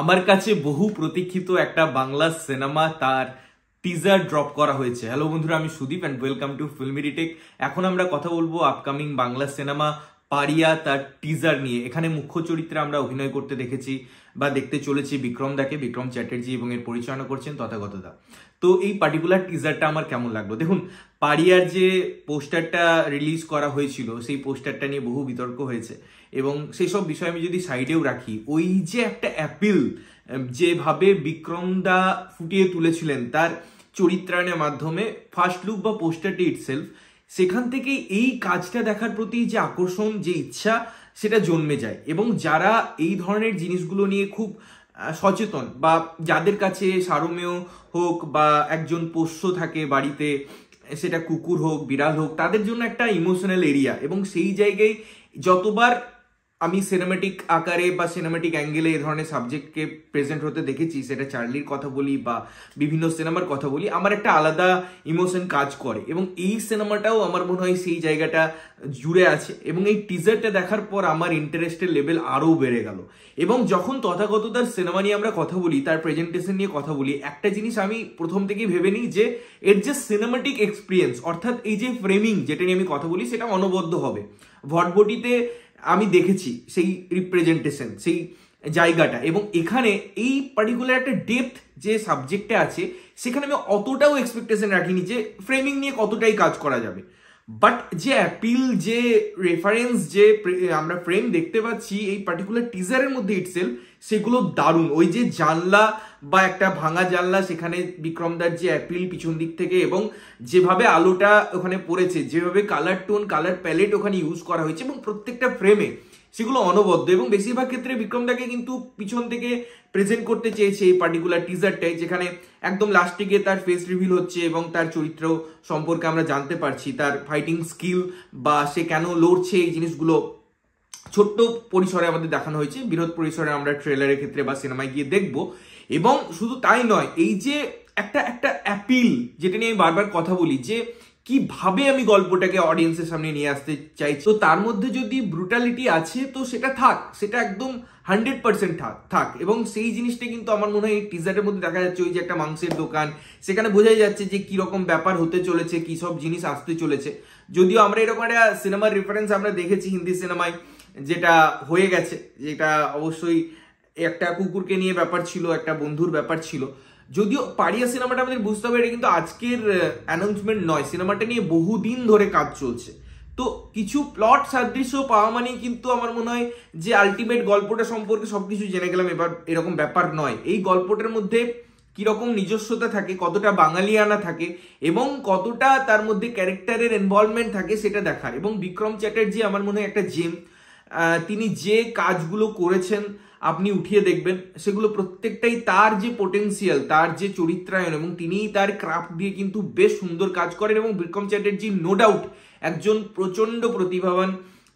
আমার কাছে বহু প্রতীক্ষিত একটা বাংলা সিনেমা তার টিজার ড্রপ করা হয়েছে হ্যালো বন্ধুরা আমি Sudip and welcome to Filmy এখন আমরা কথা বলবো আপকামিং বাংলা সিনেমা পারিয়া তার টিজার নিয়ে এখানে মুখ্য চরিত্রে আমরা অভিনয় করতে দেখেছি বা দেখতে চলেছি বিক্রম দাকে বিক্রম চ্যাটার্জি এবং এর পরিচালনা করছেন তথাগত দা তো এই পার্টিকুলার টিজারটা আমার কেমন লাগলো দেখুন পারিয়ার যে পোস্টারটা রিলিজ করা হয়েছিল সেই পোস্টারটা নিয়ে বহু বিতর্ক হয়েছে এবং সেই সব বিষয় আমি যদি সাইডেও রাখি ওই যে একটা অ্যাপিল যেভাবে বিক্রম দা ফুটিয়ে তুলেছিলেন তার চরিত্রায়নের মাধ্যমে ফার্স্ট লুক বা পোস্টারটি ইটসেলফ সেলফ সেখান থেকে এই কাজটা দেখার প্রতি যে আকর্ষণ যে ইচ্ছা সেটা জন্মে যায় এবং যারা এই ধরনের জিনিসগুলো নিয়ে খুব সচেতন বা যাদের কাছে সারমেয় হোক বা একজন পোষ্য থাকে বাড়িতে সেটা কুকুর হোক বিড়াল হোক তাদের জন্য একটা ইমোশনাল এরিয়া এবং সেই জায়গায় যতবার আমি সিনেমেটিক আকারে বা সিনেমেটিক অ্যাঙ্গেলে এ ধরনের সাবজেক্টকে প্রেজেন্ট হতে দেখেছি সেটা চার্লির কথা বলি বা বিভিন্ন সিনেমার কথা বলি আমার একটা আলাদা ইমোশন কাজ করে এবং এই সিনেমাটাও আমার মনে হয় সেই জায়গাটা জুড়ে আছে এবং এই টিজারটা দেখার পর আমার ইন্টারেস্টের লেভেল আরও বেড়ে গেল এবং যখন তথাগত তার সিনেমা নিয়ে আমরা কথা বলি তার প্রেজেন্টেশন নিয়ে কথা বলি একটা জিনিস আমি প্রথম থেকেই ভেবে নিই যে এর যে সিনেমাটিক এক্সপিরিয়েন্স অর্থাৎ এই যে ফ্রেমিং যেটা নিয়ে আমি কথা বলি সেটা অনবদ্য হবে ভটবটিতে আমি দেখেছি সেই রিপ্রেজেন্টেশন সেই জায়গাটা এবং এখানে এই পার্টিকুলার একটা ডেপথ যে সাবজেক্টে আছে সেখানে আমি অতটাও এক্সপেকটেশন রাখিনি যে ফ্রেমিং নিয়ে কতটাই কাজ করা যাবে বাট যে অ্যাপিল যে রেফারেন্স যে আমরা ফ্রেম দেখতে পাচ্ছি এই পার্টিকুলার টিজারের মধ্যে ইটসেল সেগুলো দারুণ ওই যে জানলা বা একটা ভাঙা জানলা সেখানে বিক্রমদার যে অ্যাপিল পিছন দিক থেকে এবং যেভাবে আলোটা ওখানে পড়েছে যেভাবে কালার টোন কালার প্যালেট ওখানে ইউজ করা হয়েছে এবং প্রত্যেকটা ফ্রেমে সেগুলো অনবদ্য এবং বেশিরভাগ ক্ষেত্রে বিক্রমদাকে কিন্তু পিছন থেকে প্রেজেন্ট করতে চেয়েছে এই পার্টিকুলার টিজারটাই যেখানে একদম লাস্টে গিয়ে তার ফেস রিভিল হচ্ছে এবং তার চরিত্র সম্পর্কে আমরা জানতে পারছি তার ফাইটিং স্কিল বা সে কেন লড়ছে এই জিনিসগুলো ছোট্ট পরিসরে আমাদের দেখানো হয়েছে বিরোধ পরিসরে আমরা ট্রেলারের ক্ষেত্রে বা সিনেমায় গিয়ে দেখব এবং শুধু তাই নয় এই যে একটা একটা অ্যাপিল যেটা নিয়ে আমি বারবার কথা বলি যে কিভাবে আমি গল্পটাকে অডিয়েন্সের সামনে নিয়ে আসতে চাইছি তো তার মধ্যে যদি ব্রুটালিটি আছে তো সেটা থাক সেটা একদম হান্ড্রেড পার্সেন্ট থাক থাক এবং সেই জিনিসটা কিন্তু আমার মনে হয় এই টিজারের মধ্যে দেখা যাচ্ছে ওই যে একটা মাংসের দোকান সেখানে বোঝাই যাচ্ছে যে কীরকম ব্যাপার হতে চলেছে কী সব জিনিস আসতে চলেছে যদিও আমরা এরকম একটা সিনেমার রেফারেন্স আমরা দেখেছি হিন্দি সিনেমায় যেটা হয়ে গেছে যেটা অবশ্যই একটা কুকুরকে নিয়ে ব্যাপার ছিল একটা বন্ধুর ব্যাপার ছিল যদিও পারিয়া সিনেমাটা আমাদের বুঝতে হবে এটা কিন্তু আজকের অ্যানাউন্সমেন্ট নয় সিনেমাটা নিয়ে বহুদিন ধরে কাজ চলছে তো কিছু প্লট সাদৃশ্য পাওয়া মানেই কিন্তু আমার মনে হয় যে আলটিমেট গল্পটা সম্পর্কে সব কিছু জেনে গেলাম এবার এরকম ব্যাপার নয় এই গল্পটার মধ্যে কীরকম নিজস্বতা থাকে কতটা বাঙালিয়ানা থাকে এবং কতটা তার মধ্যে ক্যারেক্টারের ইনভলভমেন্ট থাকে সেটা দেখার এবং বিক্রম চ্যাটার্জি আমার মনে হয় একটা জেম তিনি যে কাজগুলো করেছেন আপনি উঠিয়ে দেখবেন সেগুলো প্রত্যেকটাই তার যে পোটেন্সিয়াল তার যে চরিত্রায়ন এবং তিনিই তার ক্রাফট দিয়ে কিন্তু বেশ সুন্দর কাজ করেন এবং বিক্রম চ্যাটার্জি নো ডাউট একজন প্রচণ্ড প্রতিভাবান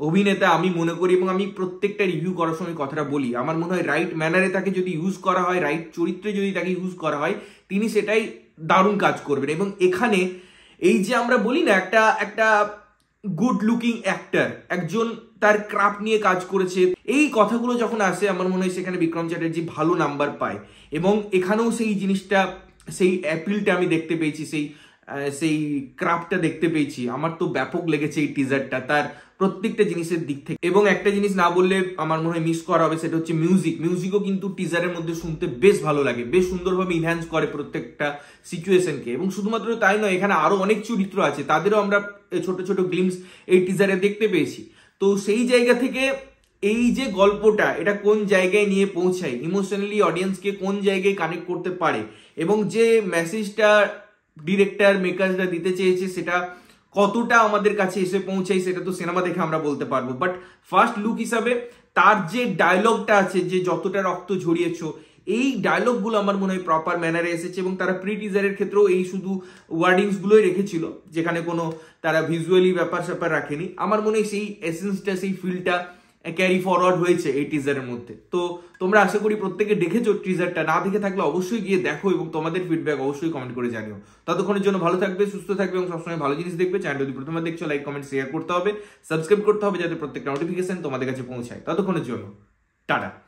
অভিনেতা আমি মনে করি এবং আমি প্রত্যেকটা রিভিউ করার সময় কথাটা বলি আমার মনে হয় রাইট ম্যানারে তাকে যদি ইউজ করা হয় রাইট চরিত্রে যদি তাকে ইউজ করা হয় তিনি সেটাই দারুণ কাজ করবেন এবং এখানে এই যে আমরা বলি না একটা একটা গুড লুকিং অ্যাক্টার একজন তার ক্রাফট নিয়ে কাজ করেছে এই কথাগুলো যখন আসে আমার মনে হয় সেখানে বিক্রম চ্যাটার্জি ভালো নাম্বার পায় এবং এখানেও সেই জিনিসটা সেই অ্যাপিলটা আমি দেখতে পেয়েছি সেই সেই ক্রাফটটা দেখতে পেয়েছি আমার তো ব্যাপক লেগেছে এই টিজারটা তার প্রত্যেকটা জিনিসের দিক থেকে এবং একটা জিনিস না বললে আমার মনে হয় মিস করা হবে সেটা হচ্ছে মিউজিক মিউজিকও কিন্তু টিজারের মধ্যে শুনতে বেশ ভালো লাগে বেশ সুন্দরভাবে ইনহ্যান্স করে প্রত্যেকটা সিচুয়েশনকে এবং শুধুমাত্র তাই নয় এখানে আরও অনেক চরিত্র আছে তাদেরও আমরা ছোট ছোট গ্লিমস এই টিজারে দেখতে পেয়েছি তো সেই জায়গা থেকে এই যে গল্পটা এটা কোন জায়গায় নিয়ে পৌঁছায় ইমোশনালি অডিয়েন্সকে কোন জায়গায় কানেক্ট করতে পারে এবং যে মেসেজটা ডিরেক্টর মেকার্সরা দিতে চেয়েছে সেটা কতটা আমাদের কাছে এসে পৌঁছায় সেটা তো সিনেমা দেখে আমরা বলতে পারবো বাট ফার্স্ট লুক হিসাবে তার যে ডায়লগটা আছে যে যতটা রক্ত ঝরিয়েছো এই ডায়লগগুলো আমার মনে হয় প্রপার ম্যানারে এসেছে এবং তারা প্রি টিজারের ক্ষেত্রেও এই শুধু ওয়ার্ডিংসগুলোই রেখেছিল যেখানে কোনো তারা ভিজুয়ালি ব্যাপার স্যাপার রাখেনি আমার মনে হয় সেই এসেন্সটা সেই ফিলটা ক্যারি ফরওয়ার্ড হয়েছে এই টিজারের মধ্যে তো তোমরা আশা করি প্রত্যেকে দেখেছো টিজারটা না দেখে থাকলে অবশ্যই গিয়ে দেখো এবং তোমাদের ফিডব্যাক অবশ্যই কমেন্ট করে জানিও ততক্ষণের জন্য ভালো থাকবে সুস্থ থাকবে এবং সবসময় ভালো জিনিস দেখবে চ্যানেল যদি প্রথমে দেখছো লাইক কমেন্ট শেয়ার করতে হবে সাবস্ক্রাইব করতে হবে যাতে প্রত্যেকটা নোটিফিকেশন তোমাদের কাছে পৌঁছায় ততক্ষণের জন্য টাটা